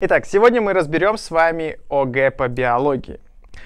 Итак, сегодня мы разберем с вами ОГЭ по биологии.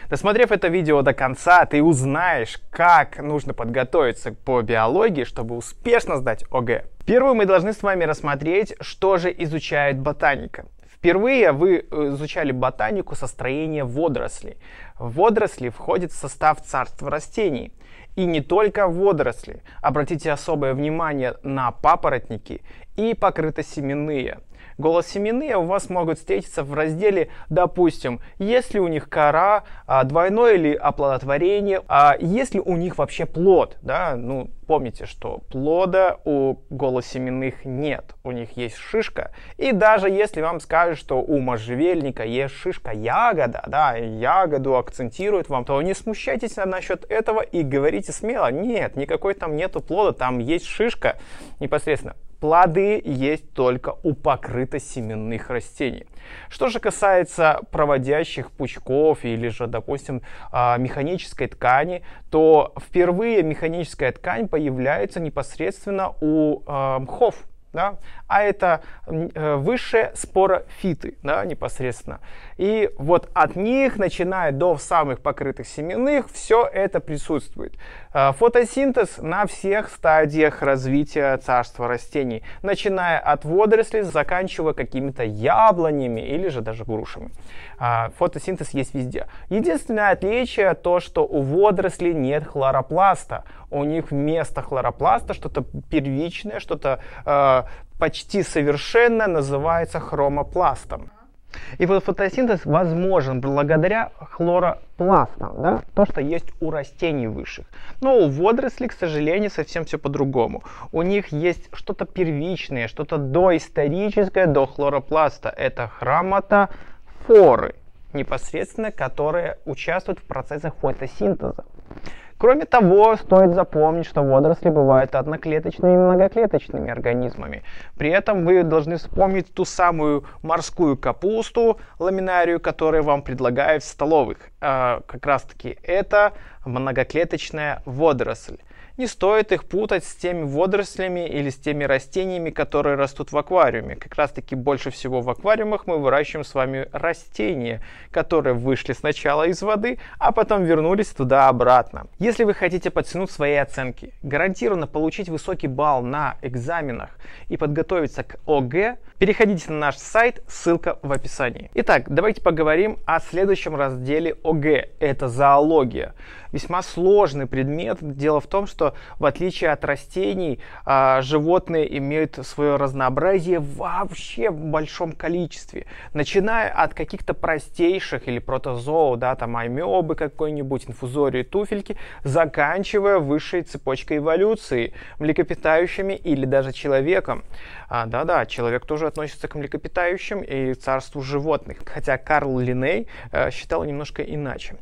Досмотрев это видео до конца, ты узнаешь, как нужно подготовиться по биологии, чтобы успешно сдать ОГЭ. Первую мы должны с вами рассмотреть, что же изучает ботаника. Впервые вы э, изучали ботанику строения водорослей. Водоросли входят в состав царства растений. И не только водоросли. Обратите особое внимание на папоротники и покрытосеменные. Голос Семены у вас могут встретиться в разделе «Допустим», если у них кора, а, двойное или оплодотворение, а если у них вообще плод, да, ну, помните, что плода у голосеменных нет, у них есть шишка. И даже если вам скажут, что у можжевельника есть шишка ягода, да, ягоду акцентируют вам, то не смущайтесь насчет этого и говорите смело, нет, никакой там нету плода, там есть шишка непосредственно. Плоды есть только у покрытосеменных растений. Что же касается проводящих пучков или же, допустим, а, механической ткани, то впервые механическая ткань появляется непосредственно у а, мхов да, а это э, высшие спорофиты, да, непосредственно. И вот от них, начиная до самых покрытых семенных, все это присутствует. Э, фотосинтез на всех стадиях развития царства растений, начиная от водорослей, заканчивая какими-то яблонями или же даже грушами. А, фотосинтез есть везде. Единственное отличие то, что у водорослей нет хлоропласта, у них вместо хлоропласта что-то первичное, что-то э, почти совершенное называется хромопластом. И вот фотосинтез возможен благодаря хлоропластам, да? то, что есть у растений высших. Но у водорослей, к сожалению, совсем все по-другому. У них есть что-то первичное, что-то доисторическое до хлоропласта. Это хроматофоры, непосредственно которые участвуют в процессах фотосинтеза. Кроме того, стоит запомнить, что водоросли бывают одноклеточными и многоклеточными организмами. При этом вы должны вспомнить ту самую морскую капусту, ламинарию, которую вам предлагают в столовых. А, как раз таки это многоклеточная водоросль. Не стоит их путать с теми водорослями или с теми растениями, которые растут в аквариуме. Как раз таки больше всего в аквариумах мы выращиваем с вами растения, которые вышли сначала из воды, а потом вернулись туда обратно. Если вы хотите подтянуть свои оценки, гарантированно получить высокий балл на экзаменах и подготовиться к ОГЭ, переходите на наш сайт, ссылка в описании. Итак, давайте поговорим о следующем разделе ОГЭ. Это зоология. Весьма сложный предмет. Дело в том, что что в отличие от растений, а, животные имеют свое разнообразие вообще в большом количестве. Начиная от каких-то простейших или протозоу, да, там амебы какой-нибудь, инфузории, туфельки, заканчивая высшей цепочкой эволюции, млекопитающими или даже человеком. А, да-да, человек тоже относится к млекопитающим и царству животных, хотя Карл Линей э, считал немножко иначе.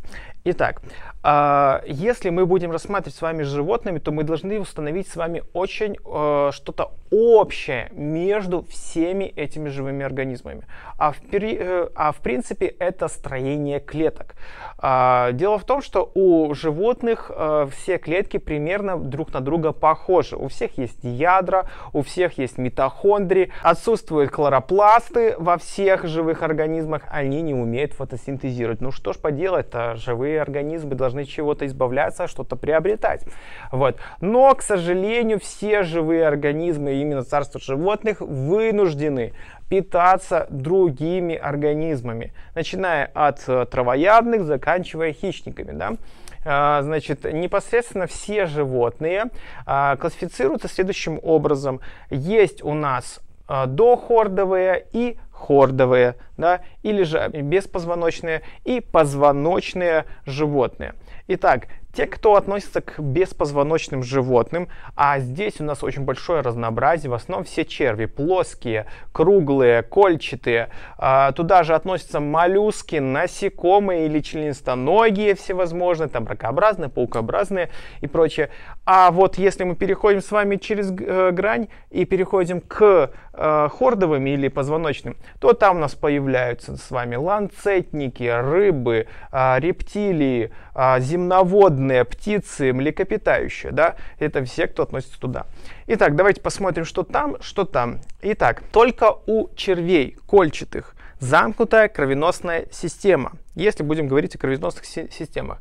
Итак, а, если мы будем рассматривать с вами животными, то мы должны установить с вами очень э, что-то общее между всеми этими живыми организмами. А в, пери... Э, а в принципе это строение клеток. А, дело в том, что у животных э, все клетки примерно друг на друга похожи. У всех есть ядра, у всех есть митохондрии, отсутствуют хлоропласты во всех живых организмах, они не умеют фотосинтезировать. Ну что ж поделать-то, живые организмы должны чего-то избавляться, а что-то приобретать. Вот. Но, к сожалению, все живые организмы именно царство животных, вынуждены питаться другими организмами, начиная от э, травоядных, заканчивая хищниками. Да? А, значит, непосредственно все животные а, классифицируются следующим образом. Есть у нас э, дохордовые и хордовые, да, или же беспозвоночные и позвоночные животные. Итак, те, кто относится к беспозвоночным животным, а здесь у нас очень большое разнообразие, в основном все черви, плоские, круглые, кольчатые, а, туда же относятся моллюски, насекомые или членистоногие всевозможные, там ракообразные, паукообразные и прочее. А вот если мы переходим с вами через э, грань и переходим к э, хордовым или позвоночным, то там у нас появляются с вами ланцетники, рыбы, а, рептилии, а, земноводные, птицы, млекопитающие, да, это все, кто относится туда. Итак, давайте посмотрим, что там, что там. Итак, только у червей кольчатых замкнутая кровеносная система, если будем говорить о кровеносных системах.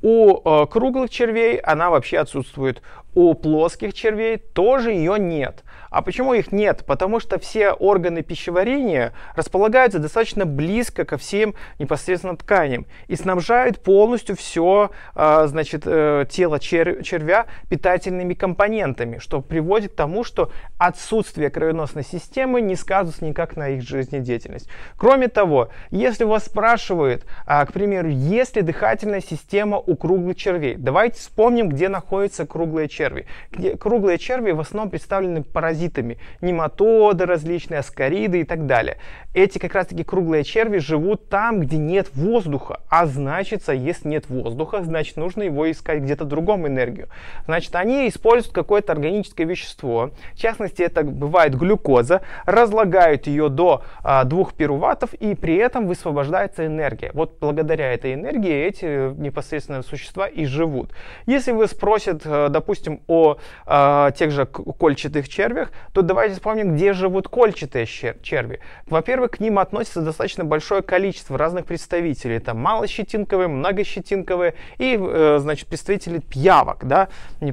У э, круглых червей она вообще отсутствует у плоских червей тоже ее нет. А почему их нет? Потому что все органы пищеварения располагаются достаточно близко ко всем непосредственно тканям и снабжают полностью все а, значит, э, тело червя питательными компонентами, что приводит к тому, что отсутствие кровеносной системы не сказывается никак на их жизнедеятельность. Кроме того, если вас спрашивают, а, к примеру, есть ли дыхательная система у круглых червей, давайте вспомним, где находится круглая червя черви. Где круглые черви в основном представлены паразитами, нематоды различные, аскариды и так далее. Эти как раз-таки круглые черви живут там, где нет воздуха, а значит, если нет воздуха, значит, нужно его искать где-то другом энергию. Значит, они используют какое-то органическое вещество, в частности, это бывает глюкоза, разлагают ее до а, 2 пируватов, и при этом высвобождается энергия. Вот благодаря этой энергии эти непосредственно существа и живут. Если вы спросят, э, допустим, допустим, о э, тех же кольчатых червях, то давайте вспомним, где живут кольчатые черви. Во-первых, к ним относится достаточно большое количество разных представителей. Это малощетинковые, многощетинковые и, э, значит, представители пьявок, да, э,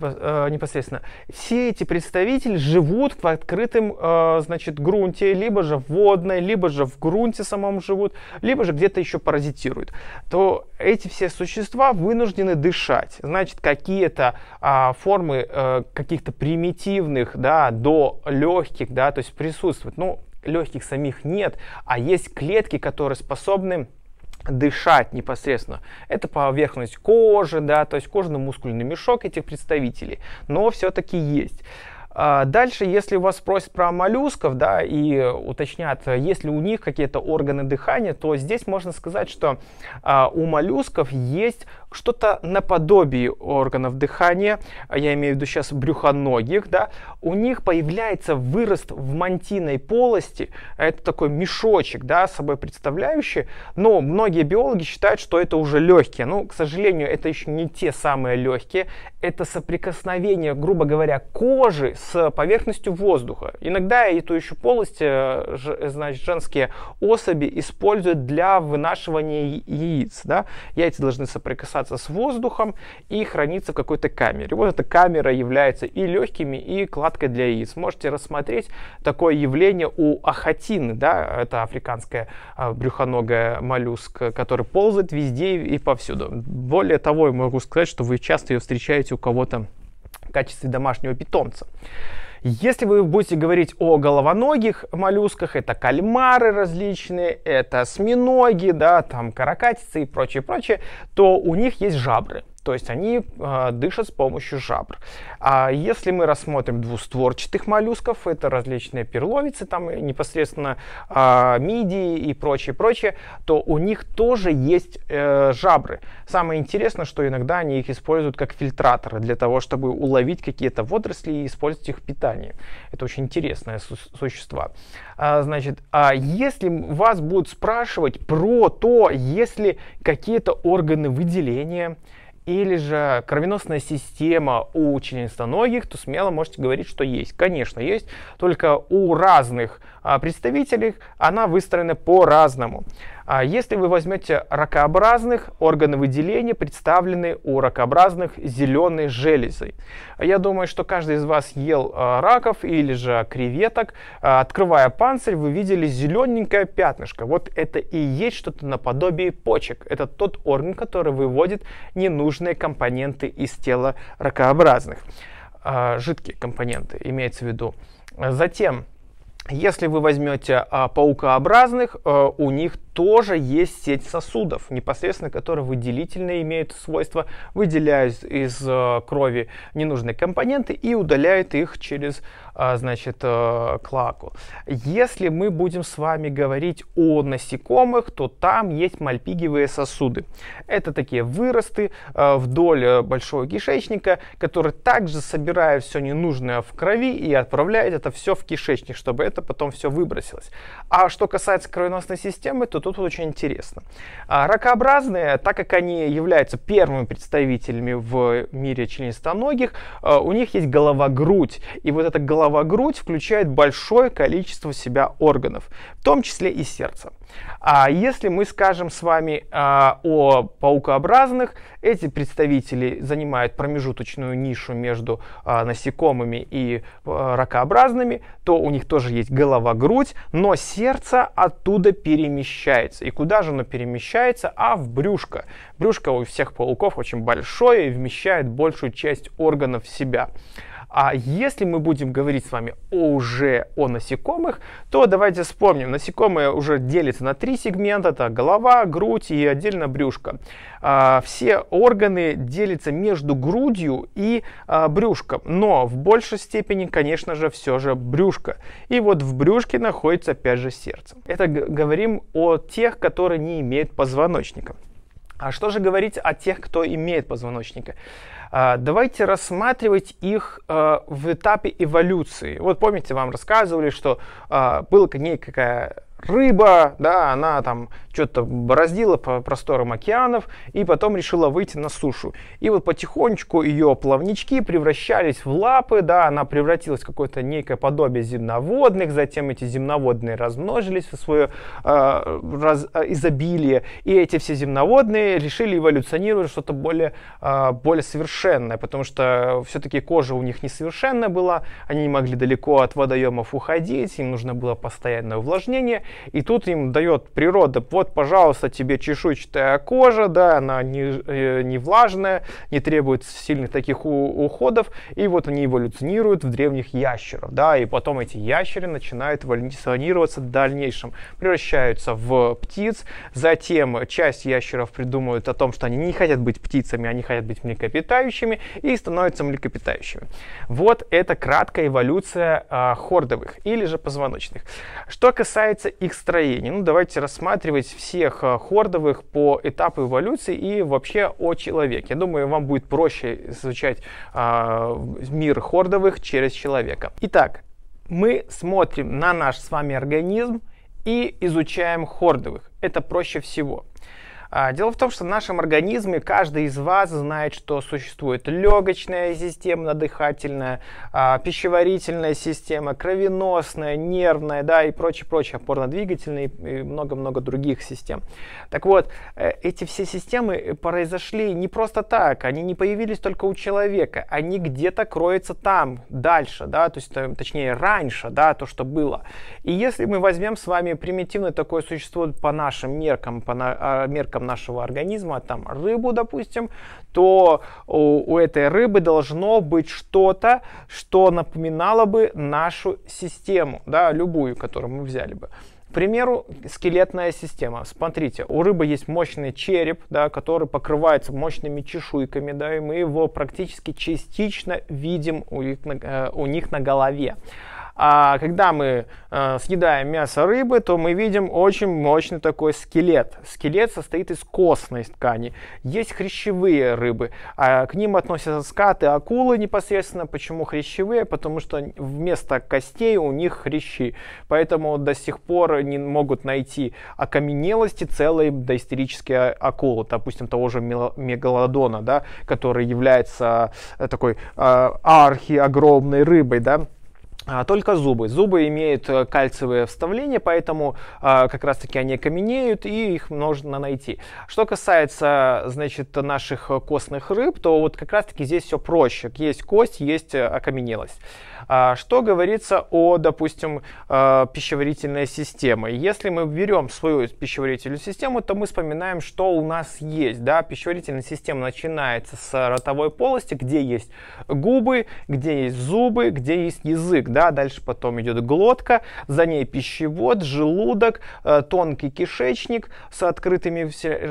непосредственно. Все эти представители живут в открытом, э, значит, грунте, либо же в водной, либо же в грунте самом живут, либо же где-то еще паразитируют. То эти все существа вынуждены дышать. Значит, какие-то а, формы формы э, каких-то примитивных, да, до легких, да, то есть присутствует. Ну, легких самих нет, а есть клетки, которые способны дышать непосредственно. Это поверхность кожи, да, то есть кожно-мускульный мешок этих представителей, но все-таки есть. А дальше, если вас спросят про моллюсков, да, и уточнят, есть ли у них какие-то органы дыхания, то здесь можно сказать, что а, у моллюсков есть что-то наподобие органов дыхания, а я имею в виду сейчас брюхоногих, да, у них появляется вырост в мантийной полости, это такой мешочек, да, собой представляющий, но многие биологи считают, что это уже легкие, ну, к сожалению, это еще не те самые легкие, это соприкосновение, грубо говоря, кожи с поверхностью воздуха. Иногда эту еще полость, э, значит, женские особи используют для вынашивания яиц, да, яйца должны соприкасаться общаться с воздухом и храниться в какой-то камере. Вот эта камера является и легкими, и кладкой для яиц. Можете рассмотреть такое явление у ахатины, да, это африканская а, брюхоногая моллюска, который ползает везде и повсюду. Более того, я могу сказать, что вы часто ее встречаете у кого-то в качестве домашнего питомца. Если вы будете говорить о головоногих моллюсках, это кальмары различные, это осьминоги, да, там каракатицы и прочее, прочее, то у них есть жабры то есть они э, дышат с помощью жабр. А если мы рассмотрим двустворчатых моллюсков, это различные перловицы, там непосредственно э, мидии и прочее, прочее, то у них тоже есть э, жабры. Самое интересное, что иногда они их используют как фильтраторы для того, чтобы уловить какие-то водоросли и использовать их в питании. Это очень интересное су существо. А, значит, а если вас будут спрашивать про то, если какие-то органы выделения, или же кровеносная система у членистоногих, то смело можете говорить, что есть. Конечно, есть, только у разных а, представителей она выстроена по-разному. А если вы возьмете ракообразных, органы выделения представлены у ракообразных зеленой железой. Я думаю, что каждый из вас ел а, раков или же креветок. А, открывая панцирь, вы видели зелененькое пятнышко. Вот это и есть что-то наподобие почек. Это тот орган, который выводит ненужные компоненты из тела ракообразных. Жидкие компоненты имеется в виду. Затем если вы возьмете а, паукообразных, а, у них тоже есть сеть сосудов, непосредственно которые выделительные имеют свойство, выделяют из э, крови ненужные компоненты и удаляют их через, э, значит, э, клаку. Если мы будем с вами говорить о насекомых, то там есть мальпигиевые сосуды. Это такие выросты вдоль большого кишечника, которые также собирают все ненужное в крови и отправляют это все в кишечник, чтобы это потом все выбросилось. А что касается кровеносной системы, то тут вот очень интересно. А, ракообразные, так как они являются первыми представителями в мире членистоногих, а, у них есть голова-грудь. И вот эта голова-грудь включает большое количество в себя органов, в том числе и сердце. А если мы скажем с вами а, о паукообразных, эти представители занимают промежуточную нишу между а, насекомыми и а, ракообразными, то у них тоже есть голова-грудь, но сердце оттуда перемещается. И куда же оно перемещается? А в брюшко. Брюшко у всех пауков очень большое и вмещает большую часть органов в себя. А если мы будем говорить с вами уже о насекомых, то давайте вспомним, насекомые уже делятся на три сегмента, это голова, грудь и отдельно брюшко. А, все органы делятся между грудью и а, брюшком, но в большей степени, конечно же, все же брюшко. И вот в брюшке находится опять же сердце. Это говорим о тех, которые не имеют позвоночника. А что же говорить о тех, кто имеет позвоночника? А, давайте рассматривать их а, в этапе эволюции. Вот помните, вам рассказывали, что а, была некая рыба, да, она там что-то бороздила по просторам океанов и потом решила выйти на сушу. И вот потихонечку ее плавнички превращались в лапы, да, она превратилась в какое-то некое подобие земноводных, затем эти земноводные размножились в свое э, а, раз, а, изобилие, и эти все земноводные решили эволюционировать что-то более, э, более совершенное, потому что все-таки кожа у них несовершенная была, они не могли далеко от водоемов уходить, им нужно было постоянное увлажнение, и тут им дает природа, вот, пожалуйста, тебе чешуйчатая кожа, да, она не, э, не влажная, не требует сильных таких у, уходов, и вот они эволюционируют в древних ящеров, да, и потом эти ящеры начинают эволюционироваться в дальнейшем, превращаются в птиц, затем часть ящеров придумывают о том, что они не хотят быть птицами, они хотят быть млекопитающими, и становятся млекопитающими. Вот это краткая эволюция а, хордовых или же позвоночных. Что касается их строение. Ну, давайте рассматривать всех а, хордовых по этапу эволюции и вообще о человеке. Я думаю, вам будет проще изучать э, мир хордовых через человека. Итак, мы смотрим на наш с вами организм и изучаем хордовых. Это проще всего. А, дело в том, что в нашем организме каждый из вас знает, что существует легочная система дыхательная, а, пищеварительная система, кровеносная, нервная, да, и прочее, прочее, опорно-двигательная и много-много других систем. Так вот, э, эти все системы произошли не просто так, они не появились только у человека, они где-то кроются там, дальше, да, то есть, э, точнее, раньше, да, то, что было. И если мы возьмем с вами примитивное такое существо по нашим меркам, по а, меркам нашего организма, там рыбу, допустим, то у, у этой рыбы должно быть что-то, что напоминало бы нашу систему, да, любую, которую мы взяли бы. К примеру, скелетная система. Смотрите, у рыбы есть мощный череп, да, который покрывается мощными чешуйками, да, и мы его практически частично видим у них на, э, у них на голове. А когда мы э, съедаем мясо рыбы, то мы видим очень мощный такой скелет. Скелет состоит из костной ткани. Есть хрящевые рыбы. А к ним относятся скаты, акулы непосредственно. Почему хрящевые? Потому что вместо костей у них хрящи. Поэтому до сих пор не могут найти окаменелости целой доисторические акулы. Допустим, того же мегалодона, да, который является э, такой э, архи огромной рыбой. Да? А, только зубы. Зубы имеют э, кальциевые вставления, поэтому а, как раз таки они каменеют и их можно найти. Что касается, значит, наших костных рыб, то вот как раз таки здесь все проще. Есть кость, есть э, окаменелость. А что говорится о, допустим, э, пищеварительной системе? Если мы берем свою пищеварительную систему, то мы вспоминаем, что у нас есть. Да? Пищеварительная система начинается с ротовой полости, где есть губы, где есть зубы, где есть язык. Да? Дальше потом идет глотка, за ней пищевод, желудок, э, тонкий кишечник с открытыми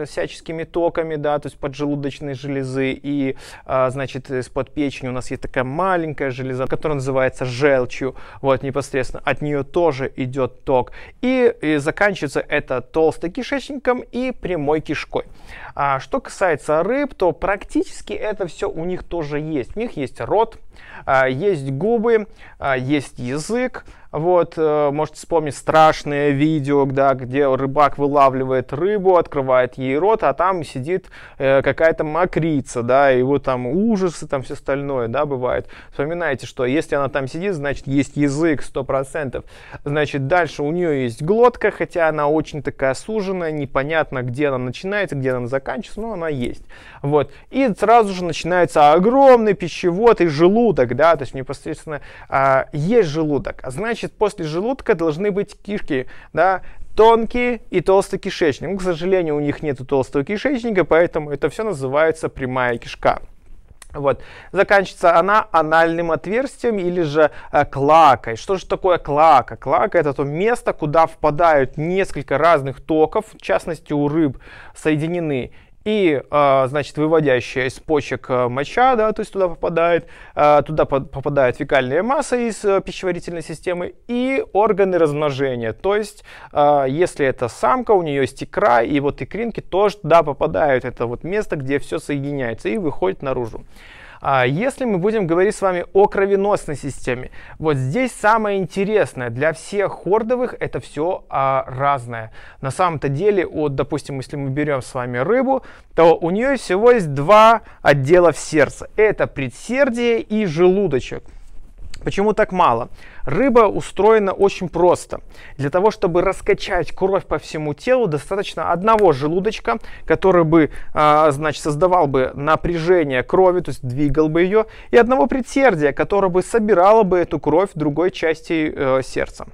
всяческими токами, да, то есть поджелудочной железы. И, э, значит, из-под печени у нас есть такая маленькая железа, которая называется называется желчью, вот непосредственно, от нее тоже идет ток. И, и заканчивается это толстым кишечником и прямой кишкой. А что касается рыб, то практически это все у них тоже есть. У них есть рот, а, есть губы, а, есть язык, вот, э, можете вспомнить страшное видео, да, где рыбак вылавливает рыбу, открывает ей рот, а там сидит э, какая-то мокрица, да, и вот там ужасы, там все остальное, да, бывает. Вспоминайте, что если она там сидит, значит, есть язык 100%. Значит, дальше у нее есть глотка, хотя она очень такая суженная, непонятно, где она начинается, где она заканчивается, но она есть. Вот, и сразу же начинается огромный пищевод и желудок, да, то есть непосредственно э, есть желудок, а значит, значит, после желудка должны быть кишки, да, тонкие и толстый кишечник. Ну, к сожалению, у них нет толстого кишечника, поэтому это все называется прямая кишка. Вот. Заканчивается она анальным отверстием или же э, клакой. Что же такое клака? Клака это то место, куда впадают несколько разных токов, в частности у рыб, соединены и, а, значит, выводящая из почек э, моча, да, то есть туда попадает, э, туда попадает фекальная масса из э, пищеварительной системы и органы размножения, то есть, если это самка, у нее есть икра, и вот икринки тоже туда попадают, это вот место, где все соединяется и выходит наружу. А если мы будем говорить с вами о кровеносной системе, вот здесь самое интересное для всех хордовых это все а, разное. На самом-то деле, вот, допустим, если мы берем с вами рыбу, то у нее всего есть два отдела в сердце. Это предсердие и желудочек. Почему так мало? Рыба устроена очень просто. Для того, чтобы раскачать кровь по всему телу, достаточно одного желудочка, который бы, а, значит, создавал бы напряжение крови, то есть двигал бы ее, и одного предсердия, которое бы собирало бы эту кровь другой части э, сердца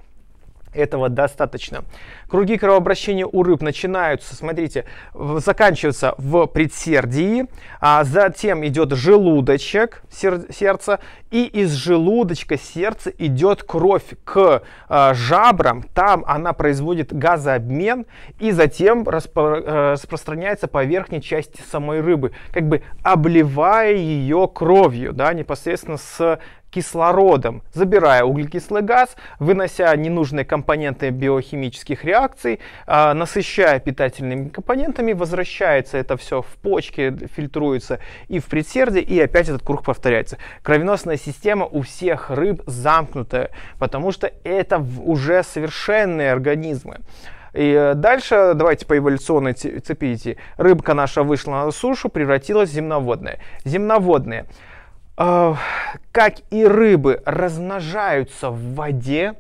этого достаточно. Круги кровообращения у рыб начинаются, смотрите, заканчиваются в предсердии, а затем идет желудочек сер, сердца, и из желудочка сердца идет кровь к э, жабрам, там она производит газообмен, и затем распро, э, распространяется по верхней части самой рыбы, как бы обливая ее кровью, да, непосредственно с кислородом, забирая углекислый газ, вынося ненужные компоненты биохимических реакций, а, насыщая питательными компонентами, возвращается это все в почки, фильтруется и в предсердии, и опять этот круг повторяется. Кровеносная система у всех рыб замкнутая, потому что это уже совершенные организмы. И э, дальше, давайте по эволюционной цепи идти. Рыбка наша вышла на сушу, превратилась в земноводные. Земноводные. А, как и рыбы размножаются в воде,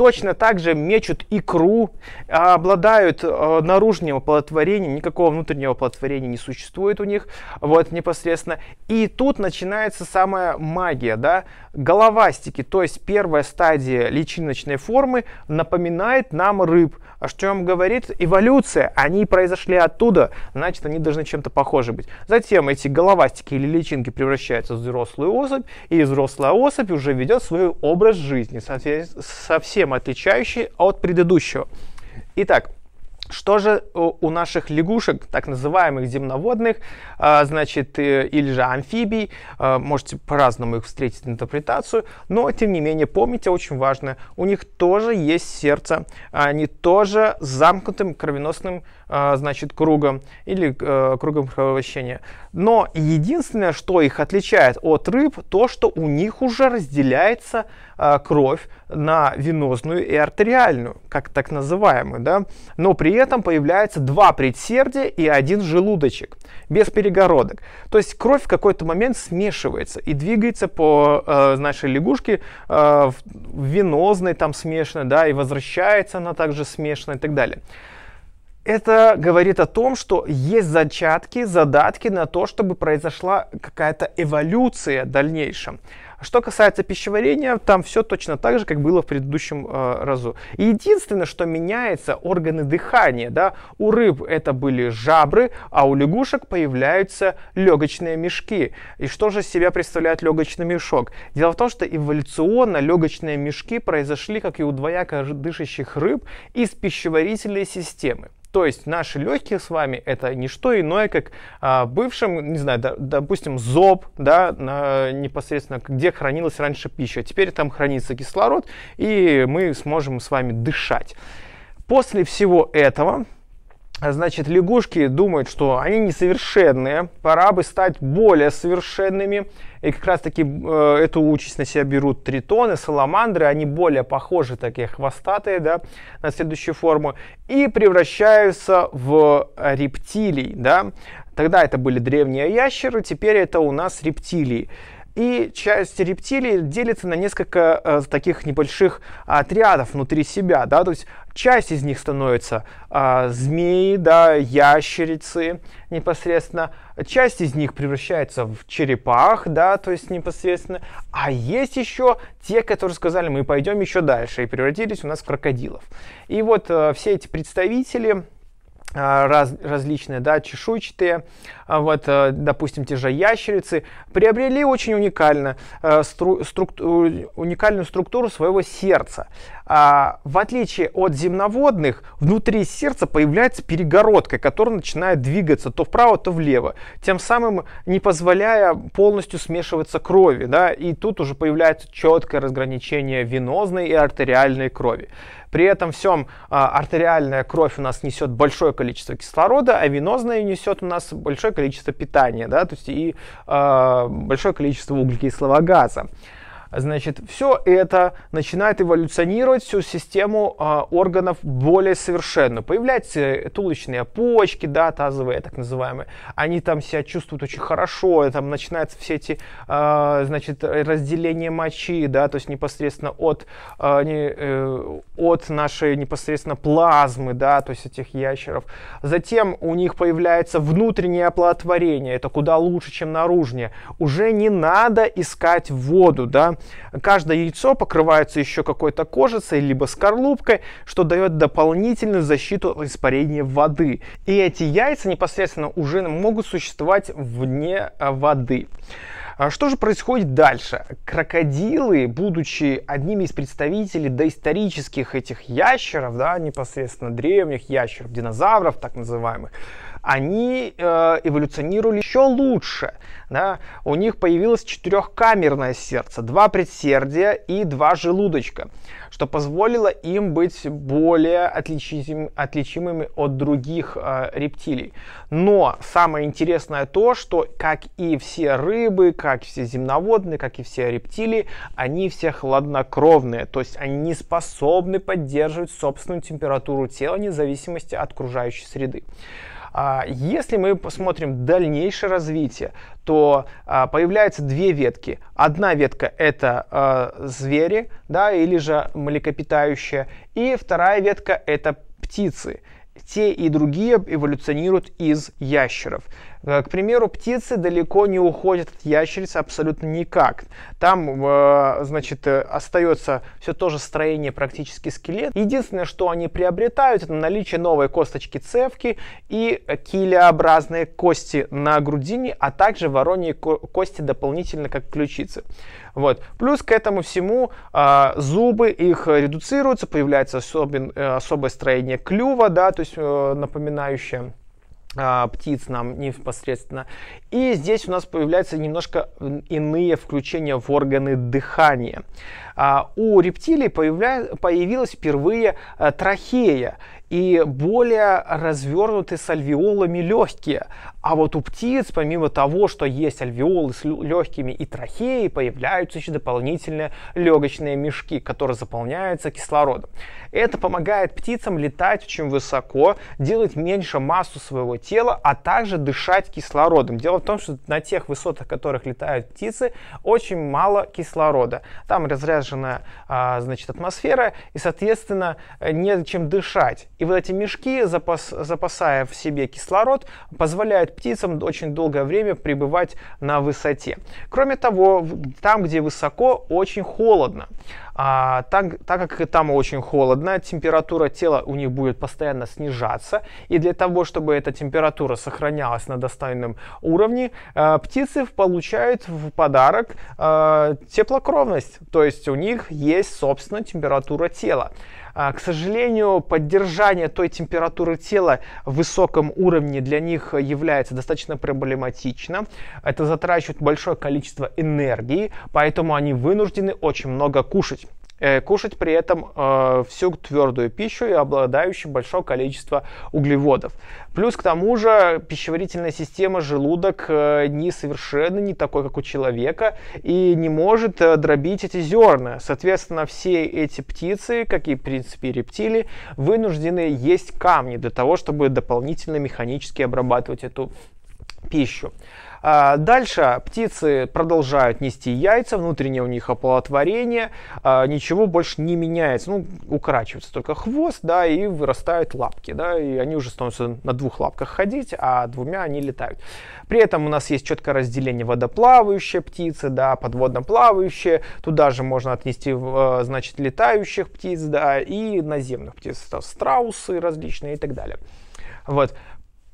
точно так же мечут икру, а обладают э, наружным оплодотворением, никакого внутреннего оплодотворения не существует у них, вот, непосредственно. И тут начинается самая магия, да, головастики, то есть первая стадия личиночной формы напоминает нам рыб, А что чем говорит эволюция, они произошли оттуда, значит, они должны чем-то похожи быть. Затем эти головастики или личинки превращаются в взрослую особь, и взрослая особь уже ведет свой образ жизни, совсем чем отличающий от предыдущего. Итак, что же э, у наших лягушек, так называемых земноводных, а, значит, э, или же амфибий, а, можете по-разному их встретить интерпретацию, но, тем не менее, помните, очень важно, у них тоже есть сердце, они тоже с замкнутым кровеносным а, значит, кругом или э, кругом кровообращения. Но единственное, что их отличает от рыб, то, что у них уже разделяется а, кровь на венозную и артериальную, как так называемую, да? но при этом появляется два предсердия и один желудочек, без перегородок. То есть кровь в какой-то момент смешивается и двигается по э, нашей лягушке э, в венозной там смешанной, да, и возвращается она также смешанная и так далее. Это говорит о том, что есть зачатки, задатки на то, чтобы произошла какая-то эволюция в дальнейшем. Что касается пищеварения, там все точно так же, как было в предыдущем э, разу. единственное, что меняется, органы дыхания. Да? У рыб это были жабры, а у лягушек появляются легочные мешки. И что же из себя представляет легочный мешок? Дело в том, что эволюционно легочные мешки произошли, как и у двояко дышащих рыб, из пищеварительной системы. То есть наши легкие с вами это не что иное, как а, бывшим, не знаю, да, допустим, зоб, да, на, непосредственно, где хранилась раньше пища. Теперь там хранится кислород, и мы сможем с вами дышать. После всего этого значит, лягушки думают, что они несовершенные, пора бы стать более совершенными. И как раз-таки э, эту участь на себя берут тритоны, саламандры, они более похожи, такие хвостатые, да, на следующую форму, и превращаются в рептилий, да. Тогда это были древние ящеры, теперь это у нас рептилии. И часть рептилий делится на несколько э, таких небольших отрядов внутри себя, да, то есть часть из них становится э, а, змеи, да, ящерицы непосредственно, часть из них превращается в черепах, да, то есть непосредственно, а есть еще те, которые сказали, мы пойдем еще дальше, и превратились у нас в крокодилов. И вот э, все эти представители а, раз, различные, да, чешуйчатые, а, вот, э, допустим, те же ящерицы, приобрели очень уникально, э, стру, струк, э, уникальную структуру своего сердца. А, в отличие от земноводных, внутри сердца появляется перегородка, которая начинает двигаться то вправо, то влево, тем самым не позволяя полностью смешиваться крови. Да? И тут уже появляется четкое разграничение венозной и артериальной крови. При этом всем а, артериальная кровь у нас несет большое количество кислорода, а венозная несет у нас большое количество питания, да, то есть и а, большое количество углекислого газа. Значит, все это начинает эволюционировать всю систему э, органов более совершенно. Появляются тулочные почки, да, тазовые так называемые. Они там себя чувствуют очень хорошо, там начинаются все эти, э, значит, разделения мочи, да, то есть непосредственно от, э, не, э, от нашей непосредственно плазмы, да, то есть этих ящеров. Затем у них появляется внутреннее оплодотворение, это куда лучше, чем наружнее. Уже не надо искать воду, да, Каждое яйцо покрывается еще какой-то кожицей, либо скорлупкой, что дает дополнительную защиту от испарения воды. И эти яйца непосредственно уже могут существовать вне э, воды. А что же происходит дальше? Крокодилы, будучи одними из представителей доисторических этих ящеров, да, непосредственно древних ящеров, динозавров так называемых, они э, эволюционировали еще лучше. Да? У них появилось четырехкамерное сердце, два предсердия и два желудочка, что позволило им быть более отличим, отличимыми от других э, рептилий. Но самое интересное то, что как и все рыбы, как все земноводные, как и все рептилии, они все хладнокровные, то есть они не способны поддерживать собственную температуру тела вне зависимости от окружающей среды. А если мы посмотрим дальнейшее развитие, то а, появляются две ветки. Одна ветка это а, звери, да, или же млекопитающие, и вторая ветка это птицы те и другие эволюционируют из ящеров. Э, к примеру, птицы далеко не уходят от ящерицы абсолютно никак. Там, э, значит, э, остается все то же строение практически скелет. Единственное, что они приобретают, это наличие новой косточки цевки и килеобразные кости на грудине, а также вороньи кости дополнительно как ключицы. Вот. Плюс к этому всему зубы их редуцируются, появляется особен, особое строение клюва, да, то есть напоминающее а, птиц нам непосредственно. И здесь у нас появляются немножко иные включения в органы дыхания. А, у рептилий появля... появилась впервые а, трахея и более развернуты с альвеолами легкие. А вот у птиц, помимо того, что есть альвеолы с легкими и трахеи, появляются еще дополнительные легочные мешки, которые заполняются кислородом. Это помогает птицам летать очень высоко, делать меньше массу своего тела, а также дышать кислородом. Дело в том, что на тех высотах, которых летают птицы, очень мало кислорода. Там разряжена значит, атмосфера, и, соответственно, нечем дышать. И вот эти мешки, запас, запасая в себе кислород, позволяют позволяет птицам очень долгое время пребывать на высоте. Кроме того, там, где высоко, очень холодно. А, так, так как там очень холодно, температура тела у них будет постоянно снижаться. И для того, чтобы эта температура сохранялась на достойном уровне, э, птицы получают в подарок э, теплокровность. То есть у них есть, собственная температура тела. А, к сожалению, поддержание той температуры тела в высоком уровне для них является достаточно проблематично. Это затрачивает большое количество энергии, поэтому они вынуждены очень много кушать. Э, кушать при этом э, всю твердую пищу и обладающую большое количество углеводов. Плюс к тому же пищеварительная система желудок э, не совершенно не такой, как у человека, и не может э, дробить эти зерна. Соответственно, все эти птицы, как и в принципе рептилии, вынуждены есть камни для того, чтобы дополнительно механически обрабатывать эту пищу. А, дальше птицы продолжают нести яйца, внутреннее у них оплодотворение, а, ничего больше не меняется, ну, укорачивается только хвост, да, и вырастают лапки, да, и они уже становятся на двух лапках ходить, а двумя они летают. При этом у нас есть четкое разделение водоплавающие птицы, да, подводноплавающие, туда же можно отнести, э, значит, летающих птиц, да, и наземных птиц, это страусы различные и так далее. Вот.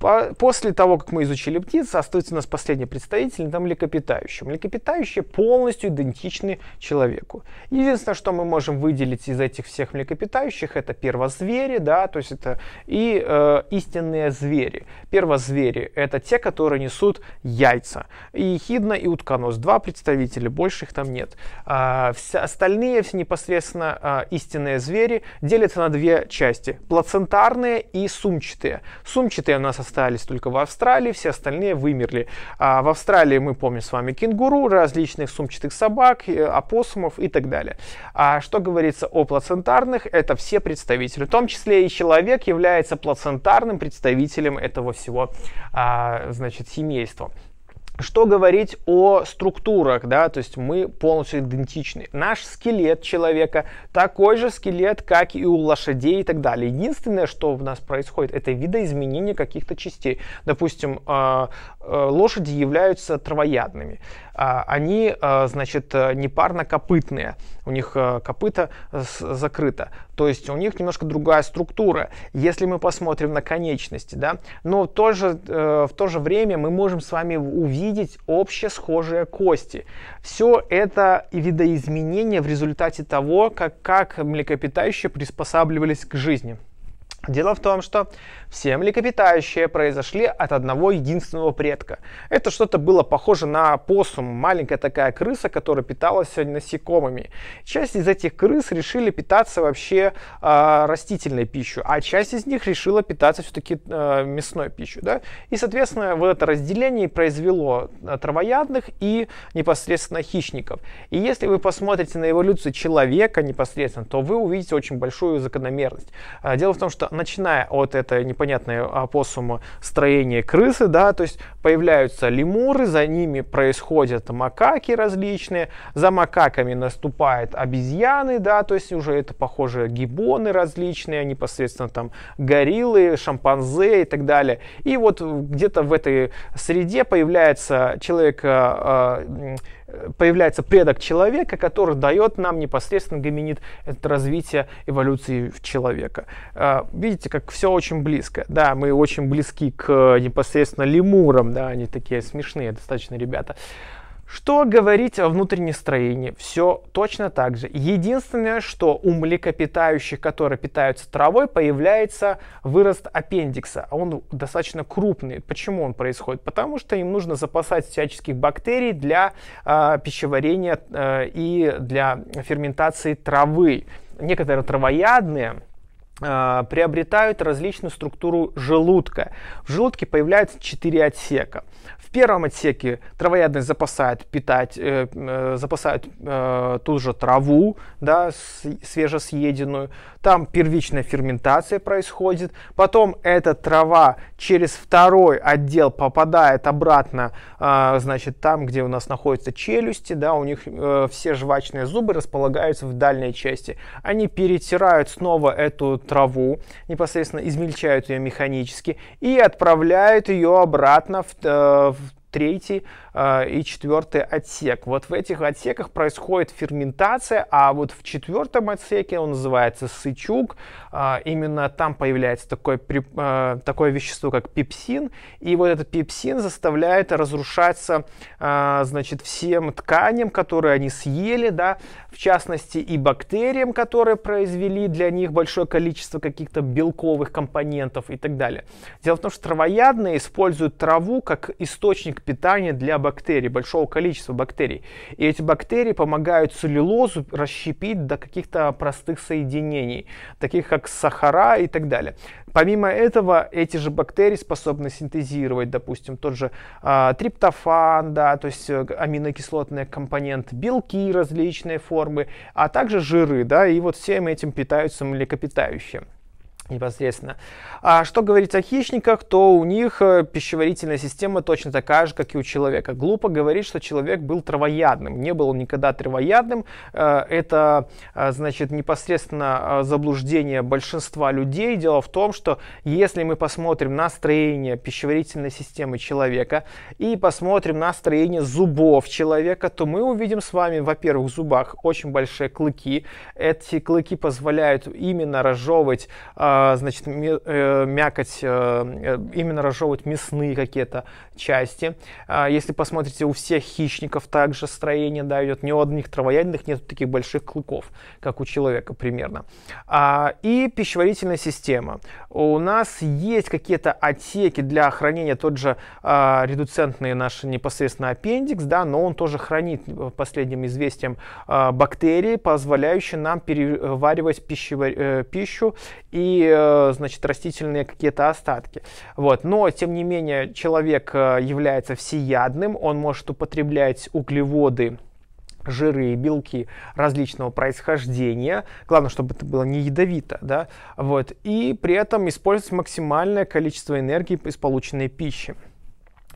По после того, как мы изучили птиц, остается у нас последний представитель, это млекопитающие. Млекопитающие полностью идентичны человеку. Единственное, что мы можем выделить из этих всех млекопитающих, это первозвери, да, то есть это и э, истинные звери. Первозвери это те, которые несут яйца. И хидна, и утконос. Два представителя, больше их там нет. А, все остальные, все непосредственно а, истинные звери, делятся на две части. Плацентарные и сумчатые. Сумчатые у нас остаются остались только в Австралии, все остальные вымерли. А в Австралии мы помним с вами кенгуру, различных сумчатых собак, э, опоссумов и так далее. А что говорится о плацентарных, это все представители, в том числе и человек является плацентарным представителем этого всего, а, значит, семейства. Что говорить о структурах, да, то есть мы полностью идентичны. Наш скелет человека такой же скелет, как и у лошадей и так далее. Единственное, что в нас происходит, это видоизменение каких-то частей. Допустим, а, Э, лошади являются травоядными. А, они, э, значит, э, непарно-копытные. У них копыта закрыто. То есть у них немножко другая структура, если мы посмотрим на конечности. Да? Но в то, же, в то же время мы можем с вами увидеть общие схожие кости. Все это видоизменения в результате того, как, как млекопитающие приспосабливались к жизни. Дело в том, что все млекопитающие произошли от одного единственного предка. Это что-то было похоже на посум, маленькая такая крыса, которая питалась насекомыми. Часть из этих крыс решили питаться вообще э, растительной пищей, а часть из них решила питаться все-таки э, а, мясной пищей. Да? И, соответственно, вот это разделение произвело а, травоядных и непосредственно хищников. И если вы посмотрите на эволюцию человека непосредственно, то вы увидите очень большую закономерность. Дело в том, что начиная от этой непонятное опоссума строение крысы, да, то есть появляются лемуры, за ними происходят макаки различные, за макаками наступают обезьяны, да, то есть уже это похоже гибоны различные, непосредственно там гориллы, шимпанзе и так далее. И вот где-то в этой среде появляется человек э, э, появляется предок человека, который дает нам непосредственно гоминид это развитие эволюции человека. А, видите, как все очень близко. Да, мы очень близки к э, непосредственно лемурам, да, они такие смешные достаточно ребята. Что говорить о внутреннем строении? Все точно так же. Единственное, что у млекопитающих, которые питаются травой, появляется вырост аппендикса. А он достаточно крупный. Почему он происходит? Потому что им нужно запасать всяческих бактерий для э, пищеварения э, и для ферментации травы. Некоторые травоядные приобретают различную структуру желудка. В желудке появляются четыре отсека первом отсеке травоядные запасает, питать, э, э, запасают э, ту же траву, да, свежесъеденную. Там первичная ферментация происходит. Потом эта трава через второй отдел попадает обратно, э, значит, там, где у нас находятся челюсти, да, у них э, все жвачные зубы располагаются в дальней части. Они перетирают снова эту траву, непосредственно измельчают ее механически и отправляют ее обратно в, э, в третий Э, и четвертый отсек. Вот в этих отсеках происходит ферментация, а вот в четвертом отсеке, он называется сычук, э, именно там появляется такое, э, такое вещество, как пепсин, и вот этот пепсин заставляет разрушаться значит, всем тканям, которые они съели, да, в частности и бактериям, которые произвели для них большое количество каких-то белковых компонентов и так далее. Дело в том, что травоядные используют траву как источник питания для бактерий, большого количества бактерий. И эти бактерии помогают целлюлозу расщепить до каких-то простых соединений, таких как сахара и так далее. Помимо этого, эти же бактерии способны синтезировать, допустим, тот же э, триптофан, да, то есть э, аминокислотные компонент белки различные формы, а также жиры, да, и вот всем этим питаются млекопитающие непосредственно. А что говорить о хищниках, то у них э, пищеварительная система точно такая же, как и у человека. Глупо говорить, что человек был травоядным. Не был он никогда травоядным. Э, это, э, значит, непосредственно заблуждение большинства людей. Дело в том, что если мы посмотрим на строение пищеварительной системы человека и посмотрим на строение зубов человека, то мы увидим с вами, во-первых, в зубах очень большие клыки. Эти клыки позволяют именно разжевывать а, значит, э, мякоть, э, э, именно разжевывать мясные какие-то части. А, если посмотрите, у всех хищников также строение, да, идет, ни у одних травоядных нет таких больших клыков, как у человека примерно. А, и пищеварительная система. У нас есть какие-то отеки для хранения, тот же редуцентный наш непосредственно аппендикс, да, но он тоже хранит последним известием бактерии, позволяющие нам переваривать пищу и Э, значит, растительные какие-то остатки. Вот. Но, тем не менее, человек э, является всеядным, он может употреблять углеводы, жиры и белки различного происхождения. Главное, чтобы это было не ядовито, да, вот, и при этом использовать максимальное количество энергии из полученной пищи.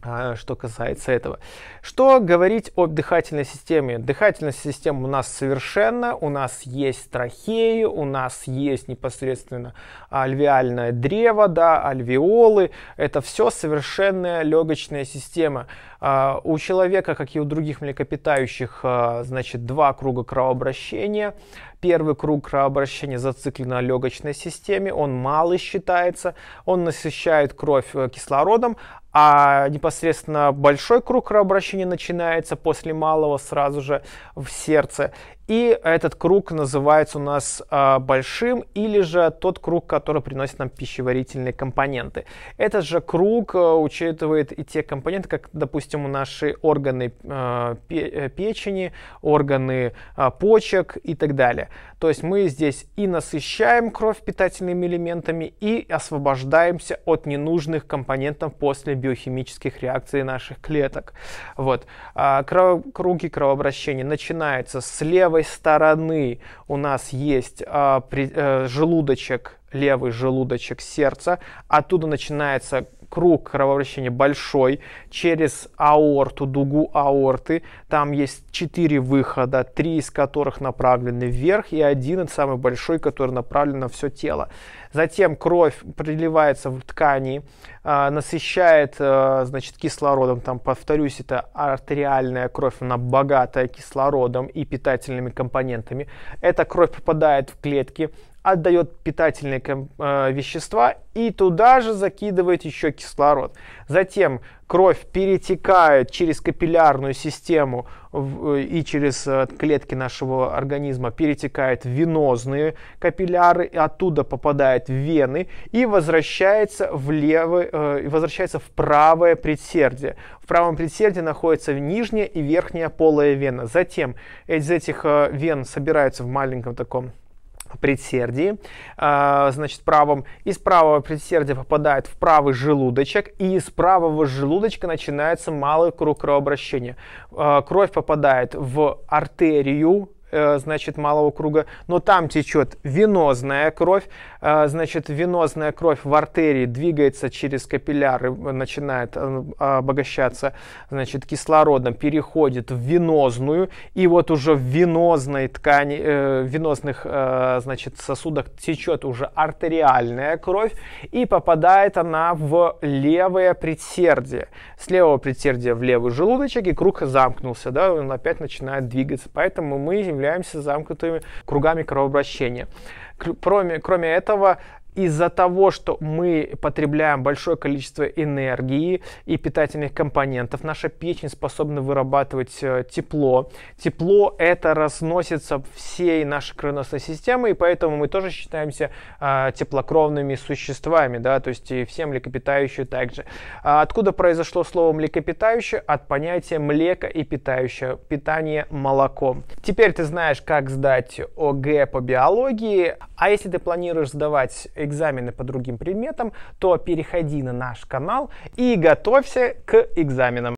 А, что касается этого. Что говорить о дыхательной системе? Дыхательная система у нас совершенно, у нас есть трахеи, у нас есть непосредственно альвеальное древо, да, альвеолы. Это все совершенная легочная система. А, у человека, как и у других млекопитающих, а, значит, два круга кровообращения. Первый круг кровообращения зациклен на легочной системе, он малый считается, он насыщает кровь э, кислородом, а непосредственно большой круг кровообращения начинается после малого сразу же в сердце. И этот круг называется у нас э, большим или же тот круг, который приносит нам пищеварительные компоненты. Этот же круг э, учитывает и те компоненты, как, допустим, у наши органы а, э, печени, органы э, почек и так далее. То есть мы здесь и насыщаем кровь питательными элементами, и освобождаемся от ненужных компонентов после биохимических реакций наших клеток. Вот. Э, круги кровообращения начинаются с левой левой стороны у нас есть э, при, э, желудочек, левый желудочек сердца. Оттуда начинается круг кровообращения большой, через аорту, дугу аорты. Там есть 4 выхода, 3 из которых направлены вверх, и один, самый большой, который направлен на все тело. Затем кровь приливается в ткани, а, насыщает а, значит, кислородом, там, повторюсь, это артериальная кровь, она богатая кислородом и питательными компонентами. Эта кровь попадает в клетки, отдает питательные э, вещества и туда же закидывает еще кислород. Затем кровь перетекает через капиллярную систему в, э, и через э, клетки нашего организма, перетекает в венозные капилляры, и оттуда попадает в вены и возвращается в, левый, э, возвращается в правое предсердие. В правом предсердии находится нижняя и верхняя полая вена. Затем из этих э, вен собираются в маленьком таком предсердии, а, значит, правом. Из правого предсердия попадает в правый желудочек, и из правого желудочка начинается малый круг кровообращения. А, кровь попадает в артерию Э, значит, малого круга, но там течет венозная кровь, э, значит, венозная кровь в артерии двигается через капилляры, начинает э, обогащаться, значит, кислородом, переходит в венозную, и вот уже в венозной ткани, в венозных, значит, сосудах течет уже артериальная кровь, и попадает она в левое предсердие. С левого предсердия в левый желудочек, и круг замкнулся, да, он опять начинает двигаться, поэтому мы являемся замкнутыми кругами кровообращения. Кроме, кроме этого, из-за того, что мы потребляем большое количество энергии и питательных компонентов, наша печень способна вырабатывать э, тепло. Тепло это разносится всей нашей кровеносной системой, и поэтому мы тоже считаемся а, теплокровными существами, да, то есть и все млекопитающие также. А откуда произошло слово млекопитающее? От понятия млека и питающее, питание молоком. Теперь ты знаешь, как сдать ОГЭ по биологии, а если ты планируешь сдавать экзамены по другим предметам, то переходи на наш канал и готовься к экзаменам.